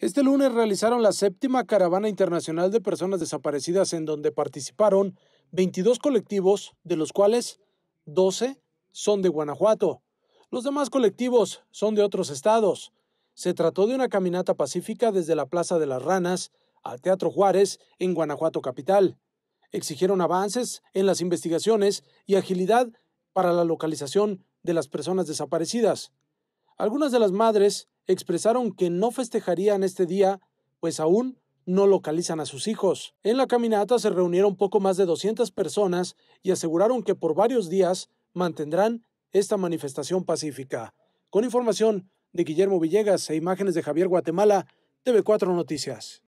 Este lunes realizaron la séptima caravana internacional de personas desaparecidas en donde participaron 22 colectivos, de los cuales 12 son de Guanajuato. Los demás colectivos son de otros estados. Se trató de una caminata pacífica desde la Plaza de las Ranas al Teatro Juárez en Guanajuato Capital. Exigieron avances en las investigaciones y agilidad para la localización de las personas desaparecidas. Algunas de las madres expresaron que no festejarían este día, pues aún no localizan a sus hijos. En la caminata se reunieron poco más de 200 personas y aseguraron que por varios días mantendrán esta manifestación pacífica. Con información de Guillermo Villegas e imágenes de Javier Guatemala, TV4 Noticias.